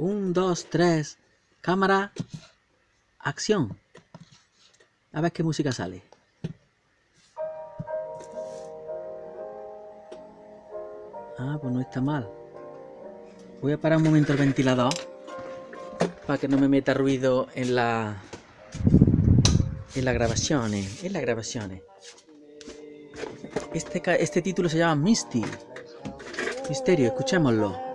1, dos, tres. Cámara. Acción. A ver qué música sale. Ah, pues no está mal. Voy a parar un momento el ventilador para que no me meta ruido en la en las grabaciones, en la grabaciones. Este, este título se llama Misty. Misterio, escuchémoslo.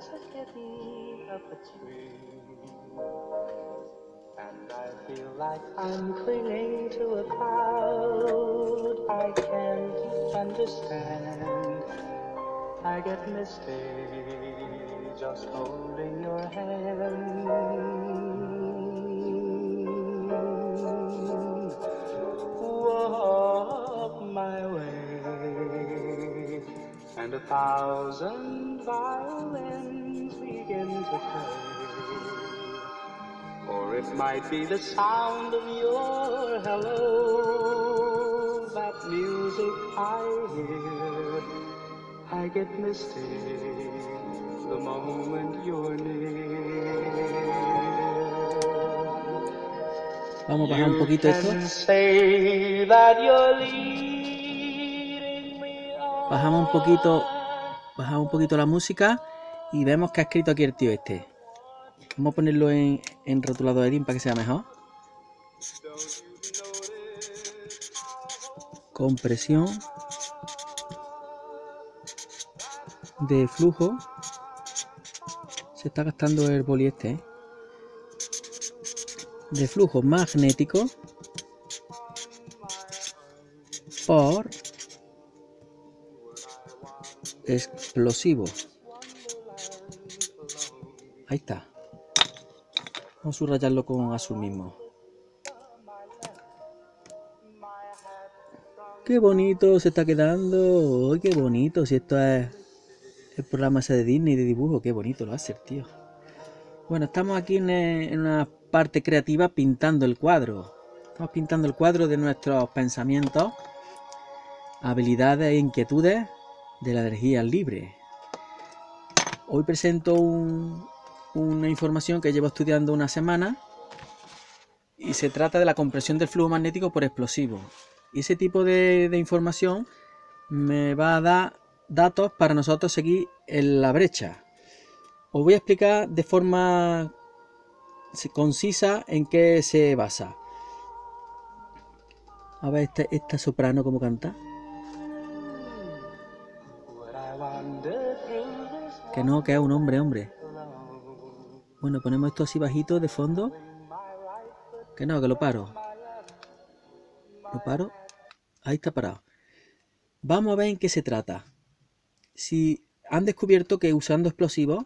holding your hand. Walk my way, and a thousand violins begin to play. Or it might be the sound of your hello, that music I hear. I get misty Vamos a bajar un poquito esto. Bajamos un poquito, bajamos un poquito la música y vemos que ha escrito aquí el tío este. Vamos a ponerlo en, en de DIN para que sea mejor. Compresión de flujo está gastando el boli ¿eh? De flujo magnético por explosivo. Ahí está. Vamos a subrayarlo con azul mismo. Qué bonito se está quedando. ¡Qué bonito! Si esto es el programa ese de Disney de dibujo, qué bonito lo hace tío. Bueno, estamos aquí eh, en, una parte creativa pintando el cuadro. Estamos pintando el cuadro de nuestros pensamientos, habilidades e inquietudes de la energía libre. Hoy presento una información que llevo estudiando una semana y se trata de la compresión del flujo magnético por explosivo. Y ese tipo de información me va a dar datos para nosotros seguir en la brecha. Os voy a explicar de forma concisa en qué se basa. A ver, este, esta, soprano cómo canta. Que no, que es un hombre, hombre. Bueno, ponemos esto así bajito de fondo. Que no, que lo paro. Lo paro. Ahí está parado. Vamos a ver en qué se trata si han descubierto que usando explosivos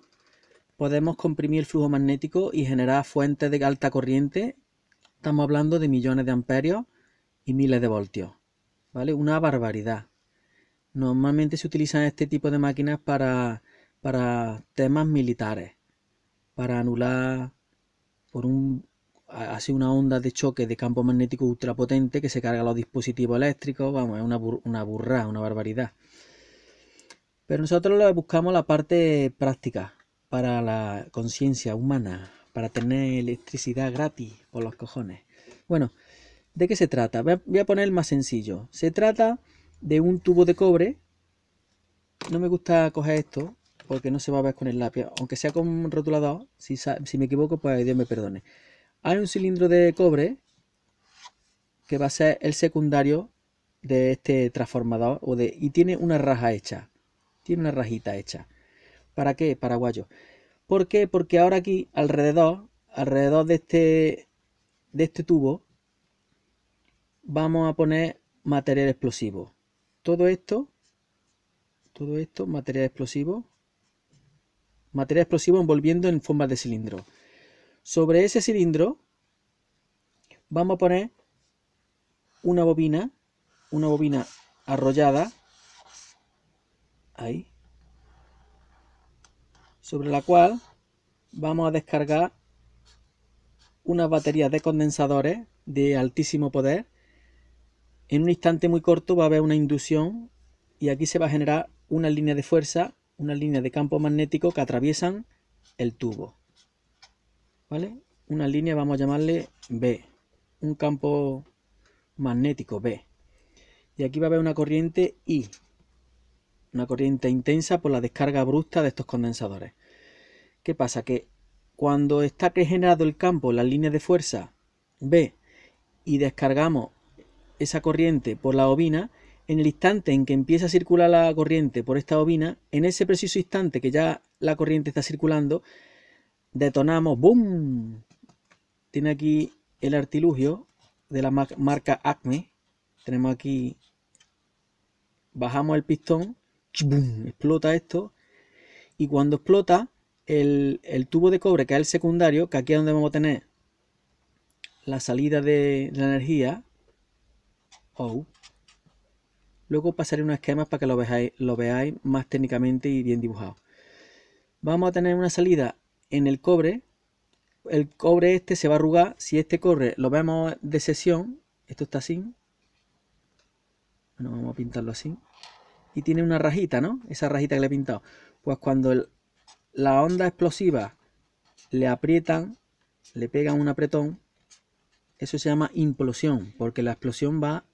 podemos comprimir el flujo magnético y generar fuentes de alta corriente, estamos hablando de millones de amperios y miles de voltios, ¿vale? Una barbaridad. Normalmente se utilizan este tipo de máquinas para, para temas militares, para anular por un hace una onda de choque de campo magnético ultrapotente que se carga los dispositivos eléctricos, vamos, es una burra, una barbaridad. Pero nosotros buscamos la parte práctica para la conciencia humana, para tener electricidad gratis por los cojones. Bueno, ¿de qué se trata? Voy a poner el más sencillo. Se trata de un tubo de cobre. No me gusta coger esto porque no se va a ver con el lápiz. Aunque sea con un rotulador, si, me equivoco, pues Dios me perdone. Hay un cilindro de cobre que va a ser el secundario de este transformador de, y tiene una raja hecha. Tiene una rajita hecha. ¿Para qué? Paraguayo. ¿Por qué? Porque ahora aquí, alrededor, alrededor de este, de este tubo, vamos a poner material explosivo. Todo esto, todo esto, material explosivo, material explosivo envolviendo en forma de cilindro. Sobre ese cilindro vamos a poner una bobina, una bobina arrollada ahí, sobre la cual vamos a descargar una batería de condensadores de altísimo poder. En un instante muy corto va a haber una inducción y aquí se va a generar una línea de fuerza, una línea de campo magnético que atraviesan el tubo. ¿Vale? Una línea vamos a llamarle B, un campo magnético B. Y aquí va a haber una corriente I una corriente intensa por la descarga brusca de estos condensadores. ¿Qué pasa? Que cuando está generado el campo, la línea de fuerza B, y descargamos esa corriente por la bobina, en el instante en que empieza a circular la corriente por esta bobina, en ese preciso instante que ya la corriente está circulando, detonamos, ¡boom! Tiene aquí el artilugio de la marca Acme. Tenemos aquí, bajamos el pistón explota esto. Y cuando explota, el, tubo de cobre, que es el secundario, que aquí es donde vamos a tener la salida de, la energía. ¡oh! Luego pasaré unos esquemas para que lo veáis, lo veáis más técnicamente y bien dibujado. Vamos a tener una salida en el cobre. El cobre este se va a arrugar. Si este corre lo vemos de sesión, esto está así. Bueno, vamos a pintarlo así y tiene una rajita, ¿no? Esa rajita que le he pintado. Pues cuando la onda explosiva le aprietan, le pegan un apretón, eso se llama implosión, porque la explosión va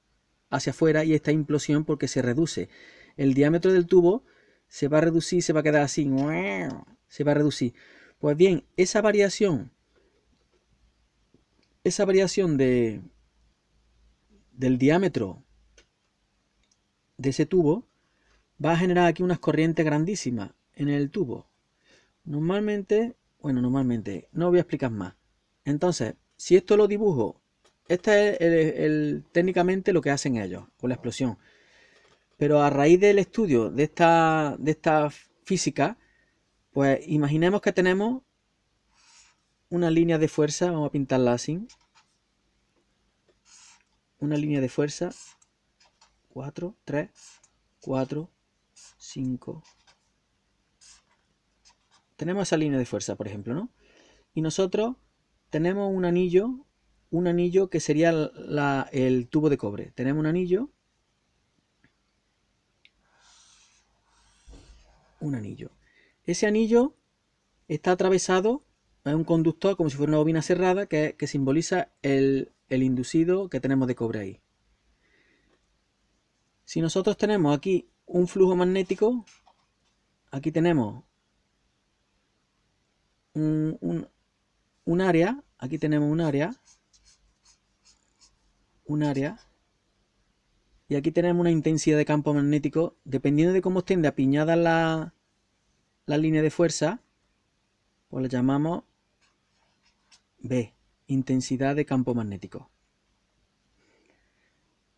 hacia afuera y esta implosión porque se reduce. El diámetro del tubo se va a reducir, se va a quedar así, se va a reducir. Pues bien, esa variación, esa variación de, del diámetro de ese tubo va a generar aquí unas corrientes grandísimas en el tubo. Normalmente, bueno, normalmente, no voy a explicar más. Entonces, si esto lo dibujo, este es técnicamente lo que hacen ellos con la explosión. Pero a raíz del estudio de esta, de esta física, pues imaginemos que tenemos una línea de fuerza, vamos a pintarla así. Una línea de fuerza, 4, 3, 4, 5. Tenemos esa línea de fuerza, por ejemplo, ¿no? Y nosotros tenemos un anillo, un anillo que sería el tubo de cobre. Tenemos un anillo, un anillo. Ese anillo está atravesado, es un conductor como si fuera una bobina cerrada que, simboliza el, el inducido que tenemos de cobre ahí. Si nosotros tenemos aquí un flujo magnético, aquí tenemos un, área, aquí tenemos un área, un área, y aquí tenemos una intensidad de campo magnético, dependiendo de cómo estén de apiñada la, línea de fuerza, pues la llamamos B, intensidad de campo magnético.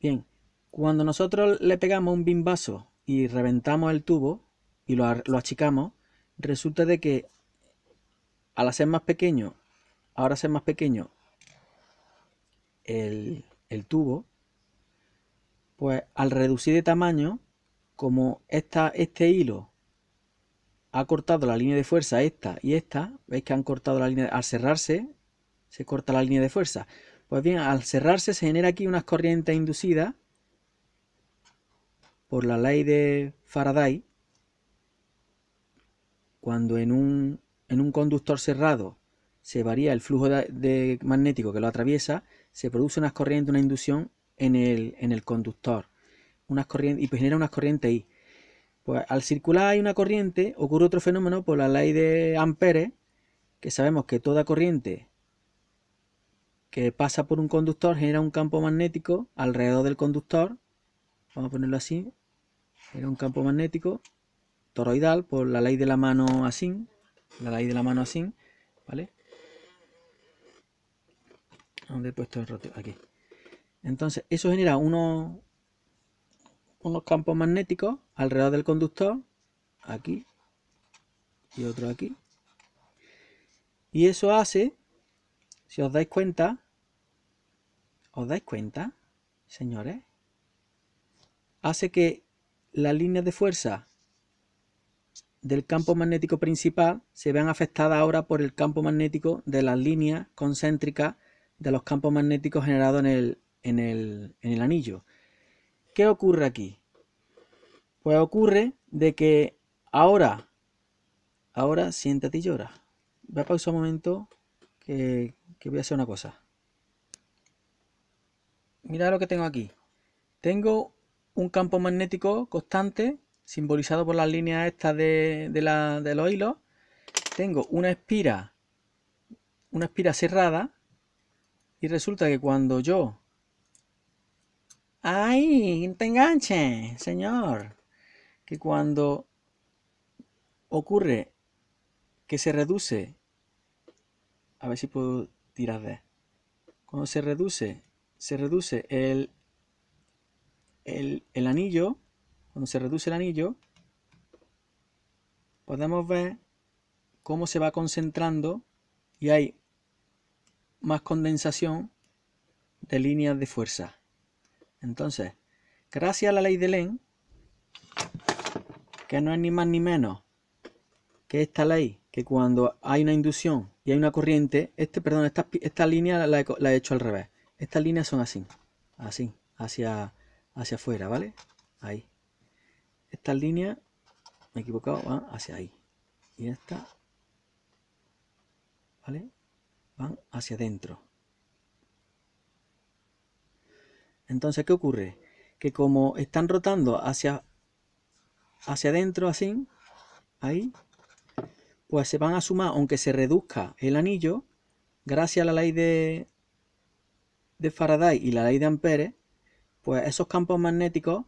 Bien, cuando nosotros le pegamos un bimbaso y reventamos el tubo y lo, achicamos, resulta de que al hacer más pequeño, ahora hacer más pequeño el, el tubo, pues al reducir de tamaño, como esta, este hilo ha cortado la línea de fuerza, esta y esta, veis que han cortado la línea, al cerrarse, se corta la línea de fuerza. Pues bien, al cerrarse se genera aquí unas corrientes inducidas por la ley de Faraday, cuando en un, conductor cerrado se varía el flujo de, magnético que lo atraviesa, se produce unas corrientes, una inducción en el, en el conductor unas corrientes, y pues genera unas corrientes ahí. Pues al circular hay una corriente, ocurre otro fenómeno por la ley de Ampere, que sabemos que toda corriente que pasa por un conductor genera un campo magnético alrededor del conductor vamos a ponerlo así, era un campo magnético toroidal por la ley de la mano así, la ley de la mano así, ¿vale? ¿Dónde he puesto el roteo? Aquí. Entonces, eso genera unos, unos campos magnéticos alrededor del conductor, aquí y otro aquí. Y eso hace, si os dais cuenta, ¿os dais cuenta, señores? hace que las líneas de fuerza del campo magnético principal se vean afectadas ahora por el campo magnético de las líneas concéntricas de los campos magnéticos generados en el, en el, anillo. ¿Qué ocurre aquí? Pues ocurre de que ahora, ahora siéntate y llora. Voy a pausar un momento que, voy a hacer una cosa. Mira lo que tengo aquí. Tengo un campo magnético constante, simbolizado por las líneas estas de, de, la, de los hilos. Tengo una espira, una espira cerrada, y resulta que cuando yo... ¡Ay! ¡Te enganche, señor! Que cuando ocurre que se reduce... A ver si puedo tirar de... Cuando se reduce, se reduce el, el, anillo, cuando se reduce el anillo, podemos ver cómo se va concentrando y hay más condensación de líneas de fuerza. Entonces, gracias a la ley de len que no es ni más ni menos que esta ley, que cuando hay una inducción y hay una corriente, este, perdón, esta, línea la, he hecho al revés. Estas líneas son así, así, hacia, hacia afuera, ¿vale? Ahí. Esta línea, me he equivocado, va hacia ahí. Y esta, ¿vale? Van hacia adentro. Entonces, ¿qué ocurre? Que como están rotando hacia hacia adentro, así, ahí, pues se van a sumar, aunque se reduzca el anillo, gracias a la ley de, de Faraday y la ley de Ampere, pues esos campos magnéticos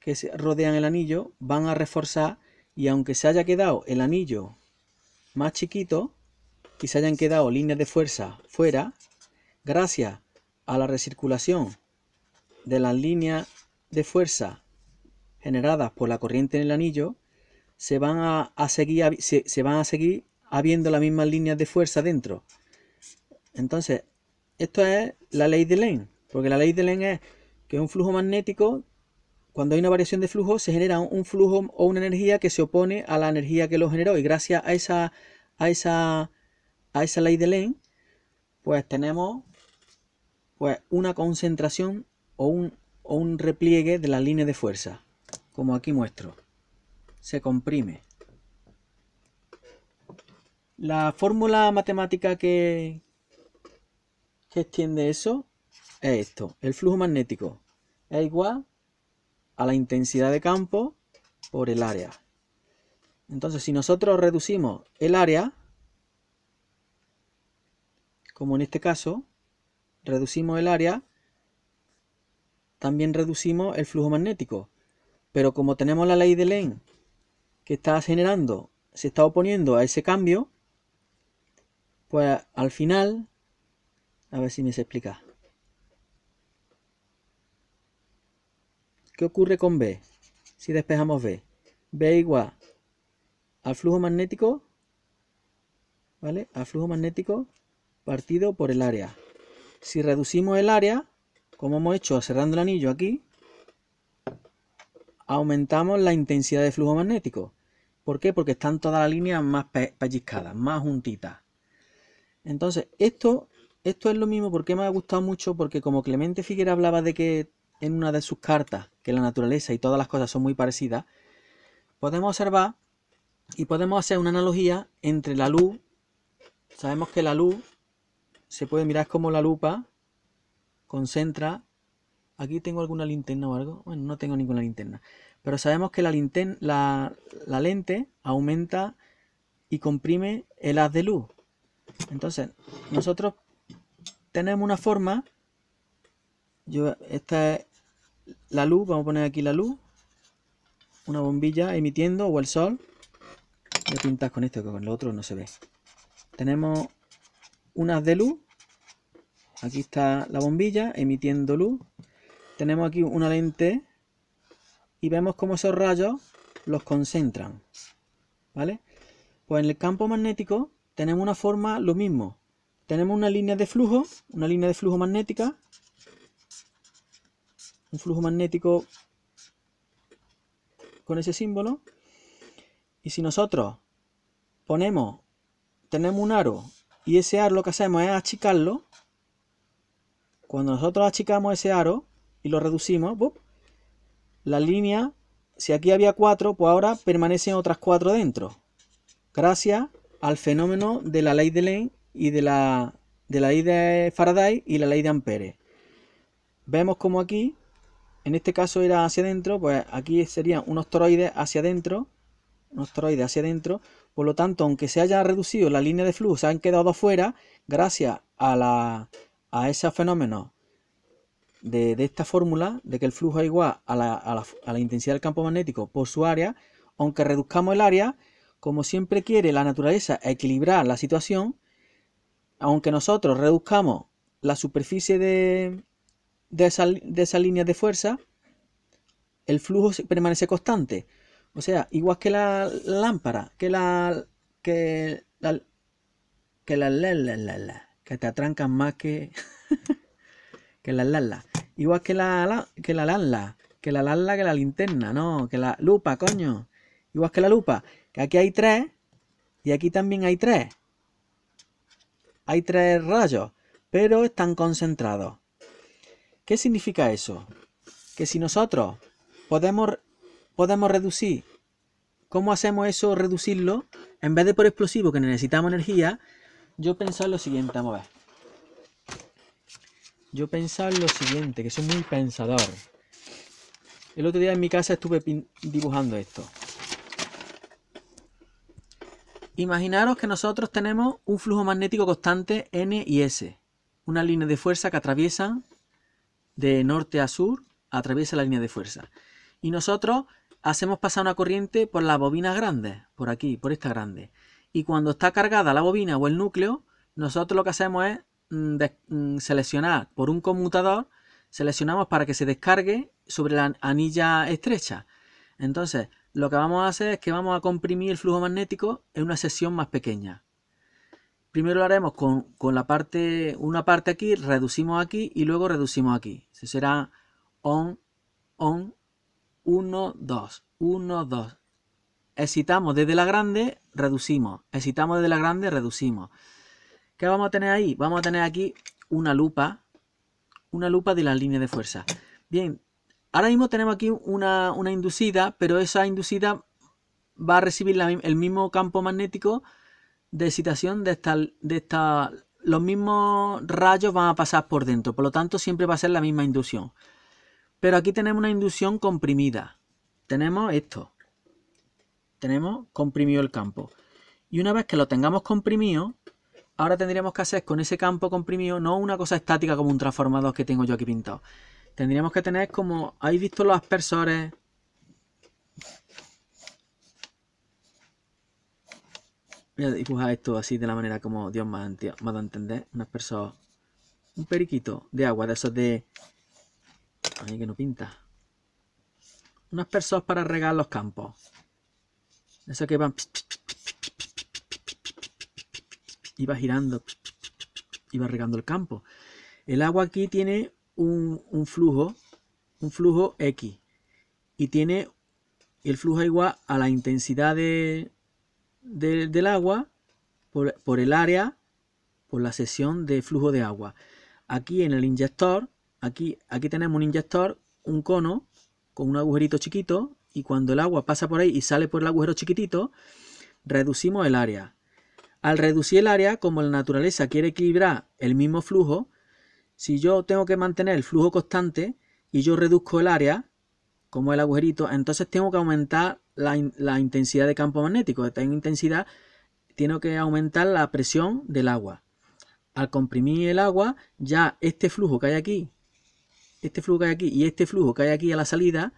que rodean el anillo van a reforzar y aunque se haya quedado el anillo más chiquito y se hayan quedado líneas de fuerza fuera, gracias a la recirculación de las líneas de fuerza generadas por la corriente en el anillo, se van a, seguir, seguir habiendo las mismas líneas de fuerza dentro. Entonces, esto es la ley de Lenz. Porque la ley de Lenz es que un flujo magnético, cuando hay una variación de flujo, se genera un flujo o una energía que se opone a la energía que lo generó. Y gracias a esa, a esa, a esa ley de Lenz, pues tenemos pues, una concentración o un, o un repliegue de la línea de fuerza, como aquí muestro. Se comprime. La fórmula matemática que, que extiende eso es esto. El flujo magnético es igual a la intensidad de campo por el área. Entonces, si nosotros reducimos el área, como en este caso, reducimos el área, también reducimos el flujo magnético. Pero como tenemos la ley de Lenz que está generando, se está oponiendo a ese cambio, pues al final, a ver si me se explica. ¿Qué ocurre con B? Si despejamos B. B igual al flujo magnético, ¿vale? Al flujo magnético partido por el área. Si reducimos el área, como hemos hecho cerrando el anillo aquí, aumentamos la intensidad de flujo magnético. ¿Por qué? Porque están todas las líneas más pellizcadas, más juntitas. Entonces, esto, esto es lo mismo porque me ha gustado mucho, porque como Clemente Figuera hablaba de que en una de sus cartas que la naturaleza y todas las cosas son muy parecidas, podemos observar y podemos hacer una analogía entre la luz. Sabemos que la luz se puede mirar como la lupa concentra. Aquí tengo alguna linterna o algo. Bueno, no tengo ninguna linterna. Pero sabemos que la, la, lente aumenta y comprime el haz de luz. Entonces, nosotros tenemos una forma. Yo, esta es la luz, vamos a poner aquí la luz, una bombilla emitiendo o el sol. Voy pintas con esto que con lo otro no se ve. Tenemos unas de luz. Aquí está la bombilla emitiendo luz. Tenemos aquí una lente y vemos cómo esos rayos los concentran. ¿Vale? Pues en el campo magnético tenemos una forma lo mismo. Tenemos una línea de flujo, una línea de flujo magnética un flujo magnético con ese símbolo. Y si nosotros ponemos, tenemos un aro y ese aro lo que hacemos es achicarlo, cuando nosotros achicamos ese aro y lo reducimos, la línea, si aquí había cuatro, pues ahora permanecen otras cuatro dentro. Gracias al fenómeno de la ley de Lane y de la, de la ley de Faraday y la ley de Ampere. Vemos como aquí en este caso era hacia adentro, pues aquí serían unos toroides hacia adentro, unos toroides hacia adentro, por lo tanto, aunque se haya reducido la línea de flujo, se han quedado afuera, gracias a, la, a ese fenómeno de, esta fórmula, de que el flujo es igual a, la, a la intensidad del campo magnético por su área, aunque reduzcamos el área, como siempre quiere la naturaleza equilibrar la situación, aunque nosotros reduzcamos la superficie de, de esa, de esa línea de fuerza, el flujo permanece constante. O sea, igual que la lámpara, que la. que la. que la. la, que te atrancan más que. que la lala. Igual que la, la que la lala, que la lala, que la linterna, no, que la lupa, coño. Igual que la lupa, que aquí hay tres y aquí también hay tres. Hay tres rayos, pero están concentrados. ¿Qué significa eso? Que si nosotros podemos, podemos reducir, ¿cómo hacemos eso, reducirlo? En vez de por explosivo, que necesitamos energía, yo pensaba lo siguiente, vamos a ver. Yo pensaba lo siguiente, que soy muy pensador. El otro día en mi casa estuve dibujando esto. Imaginaros que nosotros tenemos un flujo magnético constante N y S, una línea de fuerza que atraviesan de norte a sur, atraviesa la línea de fuerza. Y nosotros hacemos pasar una corriente por las bobinas grandes, por aquí, por esta grande. Y cuando está cargada la bobina o el núcleo, nosotros lo que hacemos es mm, mm, seleccionar por un conmutador, seleccionamos para que se descargue sobre la anilla estrecha. Entonces, lo que vamos a hacer es que vamos a comprimir el flujo magnético en una sección más pequeña primero lo haremos con, con, la parte, una parte aquí, reducimos aquí y luego reducimos aquí. Se será on, on, 1, 2, 1, 2. Excitamos desde la grande, reducimos. Excitamos desde la grande, reducimos. ¿Qué vamos a tener ahí? Vamos a tener aquí una lupa, una lupa de la línea de fuerza. Bien, ahora mismo tenemos aquí una, inducida, pero esa inducida va a recibir el mismo campo magnético de excitación de esta, de esta, los mismos rayos van a pasar por dentro, por lo tanto siempre va a ser la misma inducción. Pero aquí tenemos una inducción comprimida. Tenemos esto. Tenemos comprimido el campo. Y una vez que lo tengamos comprimido, ahora tendríamos que hacer con ese campo comprimido no una cosa estática como un transformador que tengo yo aquí pintado. Tendríamos que tener como, ¿habéis visto los aspersores Voy a dibujar esto así de la manera como Dios me ha, dado a entender. Unas personas. Un periquito de agua, de esos de. Ay, que no pinta. Unas personas para regar los campos. Eso que van. iba girando. iba regando el campo. El agua aquí tiene un, un flujo. Un flujo X. Y tiene. El flujo igual a la intensidad de, del agua por, el área, por la sesión de flujo de agua. Aquí en el inyector, aquí, aquí tenemos un inyector, un cono con un agujerito chiquito y cuando el agua pasa por ahí y sale por el agujero chiquitito, reducimos el área. Al reducir el área, como la naturaleza quiere equilibrar el mismo flujo, si yo tengo que mantener el flujo constante y yo reduzco el área, como el agujerito, entonces tengo que aumentar la, intensidad de campo magnético. Esta intensidad tiene que aumentar la presión del agua. Al comprimir el agua, ya este flujo que hay aquí, este flujo que hay aquí y este flujo que hay aquí a la salida,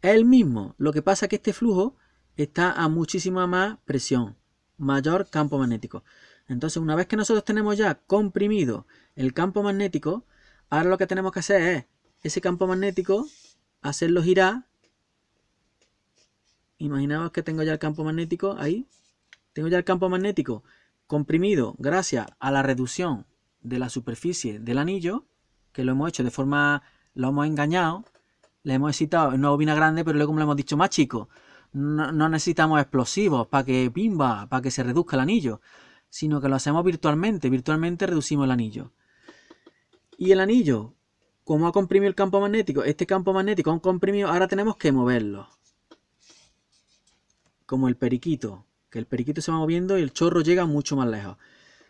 es el mismo. Lo que pasa es que este flujo está a muchísima más presión, mayor campo magnético. Entonces, una vez que nosotros tenemos ya comprimido el campo magnético, ahora lo que tenemos que hacer es ese campo magnético hacerlo girar Imaginaos que tengo ya el campo magnético ahí. Tengo ya el campo magnético comprimido gracias a la reducción de la superficie del anillo, que lo hemos hecho de forma, lo hemos engañado, le hemos excitado en una bobina grande, pero luego como le hemos dicho más chico, no, necesitamos explosivos para que pimba, para que se reduzca el anillo, sino que lo hacemos virtualmente, virtualmente reducimos el anillo. Y el anillo, como ha comprimido el campo magnético, este campo magnético ha comprimido, ahora tenemos que moverlo como el periquito, que el periquito se va moviendo y el chorro llega mucho más lejos.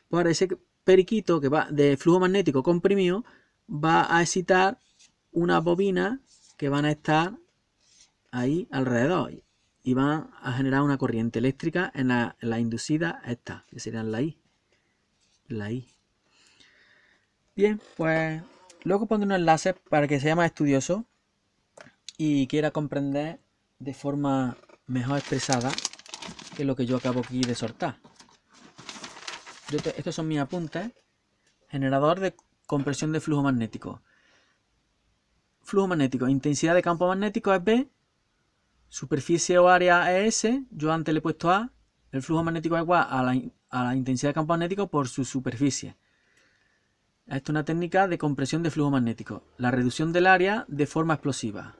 Pues ahora ese periquito que va de flujo magnético comprimido va a excitar unas bobinas que van a estar ahí alrededor y van a generar una corriente eléctrica en la, inducida esta, que serían la I. La I. Bien, pues luego pondré un enlace para que sea más estudioso y quiera comprender de forma mejor expresada que lo que yo acabo aquí de soltar. estos son mis apuntes. Generador de compresión de flujo magnético. Flujo magnético. Intensidad de campo magnético es B. Superficie o área es S. Yo antes le he puesto A. El flujo magnético es igual a la, a la intensidad de campo magnético por su superficie. Esta es una técnica de compresión de flujo magnético. La reducción del área de forma explosiva.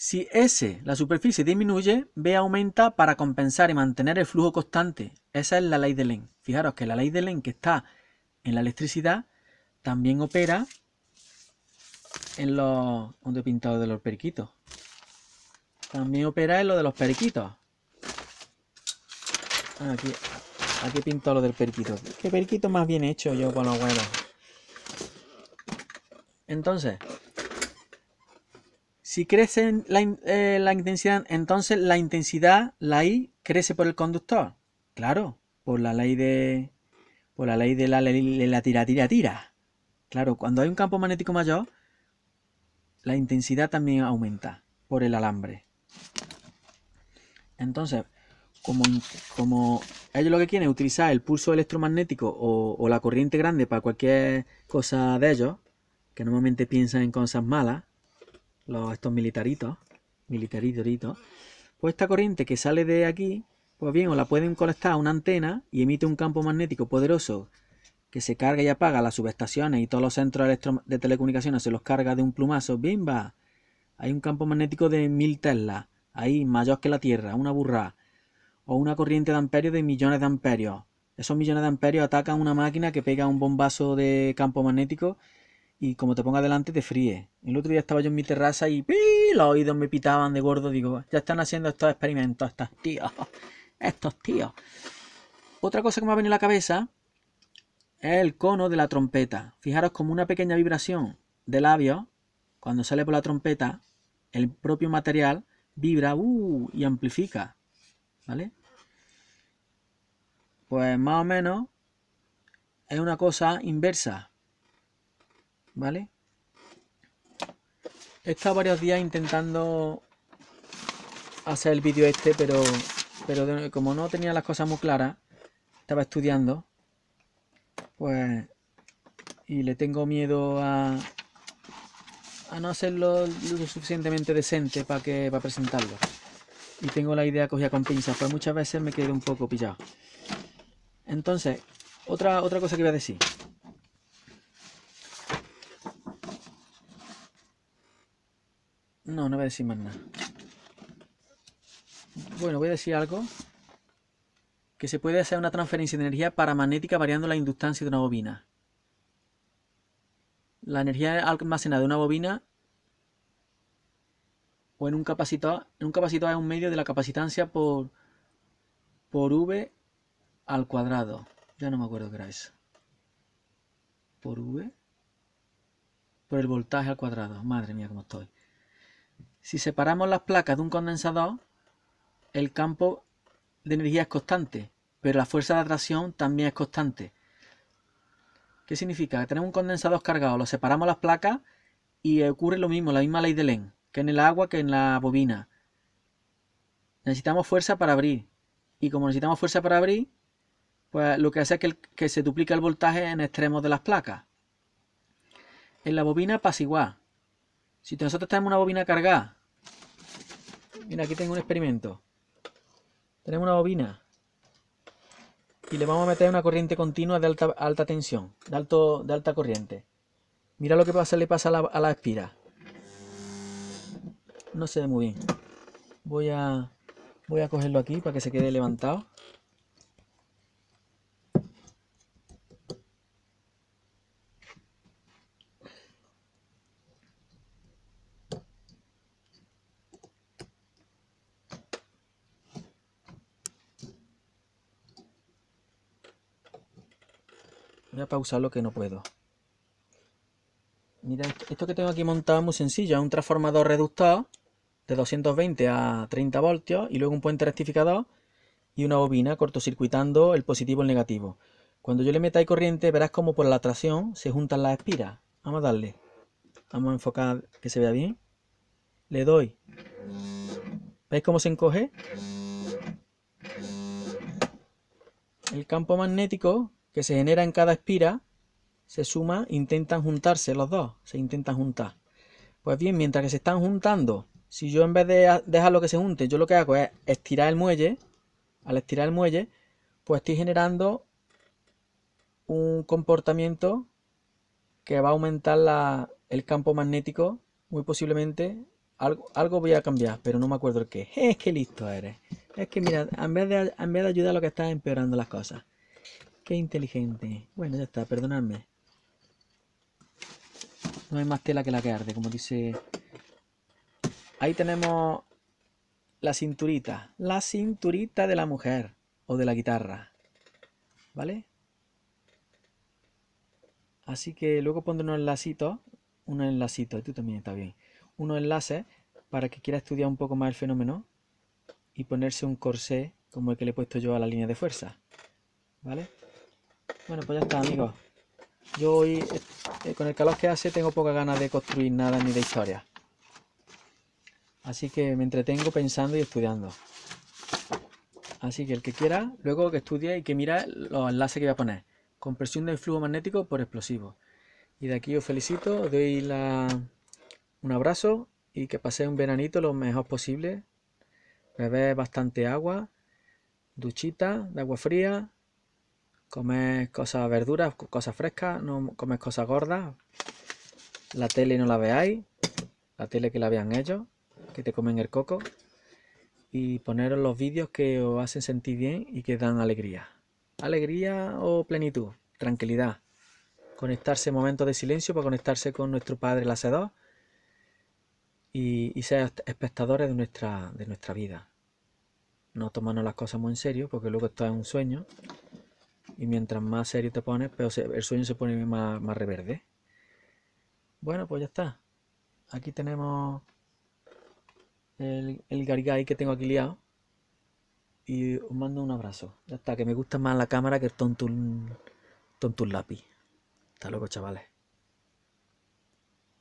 Si S, la superficie, disminuye, B aumenta para compensar y mantener el flujo constante. Esa es la ley de Lenz. Fijaros que la ley de Lenz que está en la electricidad también opera en los... ¿Dónde he pintado de los periquitos? También opera en lo de los periquitos. Ah, aquí, aquí he pintado lo del periquito. ¿Qué periquito más bien hecho yo con los huevos? Entonces, si crece eh, la, intensidad, entonces la intensidad, la I, crece por el conductor. Claro, por la ley de. Por la ley de la, tira, tira, tira. Claro, cuando hay un campo magnético mayor, la intensidad también aumenta por el alambre. Entonces, como, como ellos lo que quieren es utilizar el pulso electromagnético o la corriente grande para cualquier cosa de ellos, que normalmente piensan en cosas malas, estos militaritos, militaritos, pues esta corriente que sale de aquí, pues bien, o la pueden conectar a una antena y emite un campo magnético poderoso que se carga y apaga las subestaciones y todos los centros de telecomunicaciones se los carga de un plumazo, ¡Bimba! Hay un campo magnético de mil tesla, ahí mayor que la Tierra, una burra, o una corriente de amperios de millones de amperios. Esos millones de amperios atacan una máquina que pega un bombazo de campo magnético y como te ponga delante te fríe. El otro día estaba yo en mi terraza y ¡pi! los oídos me pitaban de gordo. Digo, ya están haciendo estos experimentos, estos tíos. Estos tíos. Otra cosa que me ha venido a la cabeza es el cono de la trompeta. Fijaros como una pequeña vibración de labio cuando sale por la trompeta, el propio material vibra uh, y amplifica. ¿Vale? Pues más o menos es una cosa inversa. ¿vale? He estado varios días intentando hacer el vídeo este, pero, pero como no tenía las cosas muy claras, estaba estudiando, pues, y le tengo miedo a, a no hacerlo lo suficientemente decente para que para presentarlo. Y tengo la idea cogida con pinzas, pues muchas veces me quedo un poco pillado. Entonces, otra, otra cosa que voy a decir. No, no voy a decir más nada. Bueno, voy a decir algo. Que se puede hacer una transferencia de energía paramagnética variando la inductancia de una bobina. La energía almacenada de una bobina o en un capacitor, en un capacitor es un medio de la capacitancia por, por V al cuadrado. Ya no me acuerdo qué era eso. Por V. Por el voltaje al cuadrado. Madre mía, cómo estoy. Si separamos las placas de un condensador, el campo de energía es constante, pero la fuerza de atracción también es constante. ¿Qué significa? tenemos un condensador cargado, lo separamos las placas y ocurre lo mismo, la misma ley de Lenz, que en el agua que en la bobina. Necesitamos fuerza para abrir. Y como necesitamos fuerza para abrir, pues lo que hace es que, que se duplica el voltaje en extremos de las placas. En la bobina pasa igual. Si nosotros tenemos una bobina cargada Mira, aquí tengo un experimento. Tenemos una bobina. Y le vamos a meter una corriente continua de alta, alta tensión, de, alto, de alta corriente. Mira lo que pasa, le pasa a la, a espira. No se ve muy bien. Voy a, voy a cogerlo aquí para que se quede levantado. Voy a pausar lo que no puedo. Mira, esto que tengo aquí montado es muy sencillo. Es un transformador reductado de 220 a 30 voltios y luego un puente rectificador y una bobina cortocircuitando el positivo y el negativo. Cuando yo le meta ahí corriente verás como por la atracción se juntan las espiras. Vamos a darle. Vamos a enfocar que se vea bien. Le doy. ¿Veis cómo se encoge? El campo magnético que se genera en cada espira se suma, intentan juntarse los dos, se intentan juntar. Pues bien, mientras que se están juntando, si yo en vez de dejarlo que se junte, yo lo que hago es estirar el muelle, al estirar el muelle, pues estoy generando un comportamiento que va a aumentar el campo magnético, muy posiblemente. Algo, algo voy a cambiar, pero no me acuerdo el qué. Es que listo eres. Es que mira, en vez de, en vez de ayudar lo que está empeorando las cosas. Qué inteligente. Bueno, ya está, perdonadme. No hay más tela que la que arde, como dice... Ahí tenemos la cinturita. La cinturita de la mujer o de la guitarra. ¿Vale? Así que luego pondré unos enlacitos. Un enlacito, tú también está bien. Unos enlaces para que quiera estudiar un poco más el fenómeno y ponerse un corsé como el que le he puesto yo a la línea de fuerza. ¿Vale? Bueno, pues ya está, amigos. Yo hoy, eh, con el calor que hace, tengo poca ganas de construir nada ni de historia. Así que me entretengo pensando y estudiando. Así que el que quiera, luego que estudie y que mira los enlaces que voy a poner. Compresión del flujo magnético por explosivo. Y de aquí os felicito, os doy un abrazo y que paséis un veranito lo mejor posible. Bebé bastante agua, duchita de agua fría Comes cosas verduras, cosas frescas, no comes cosas gordas. La tele no la veáis, la tele que la vean ellos, que te comen el coco. Y poneros los vídeos que os hacen sentir bien y que dan alegría. Alegría o plenitud, tranquilidad. Conectarse momentos de silencio para conectarse con nuestro Padre el y, ser espectadores de nuestra, de nuestra vida. No tomarnos las cosas muy en serio porque luego esto es un sueño y mientras más serio te pones, el sueño se pone más, reverde. Bueno, pues ya está. Aquí tenemos el, el garigay que tengo aquí liado. Y os mando un abrazo. Ya está, que me gusta más la cámara que el tontul, tontul lápiz. Hasta luego, chavales.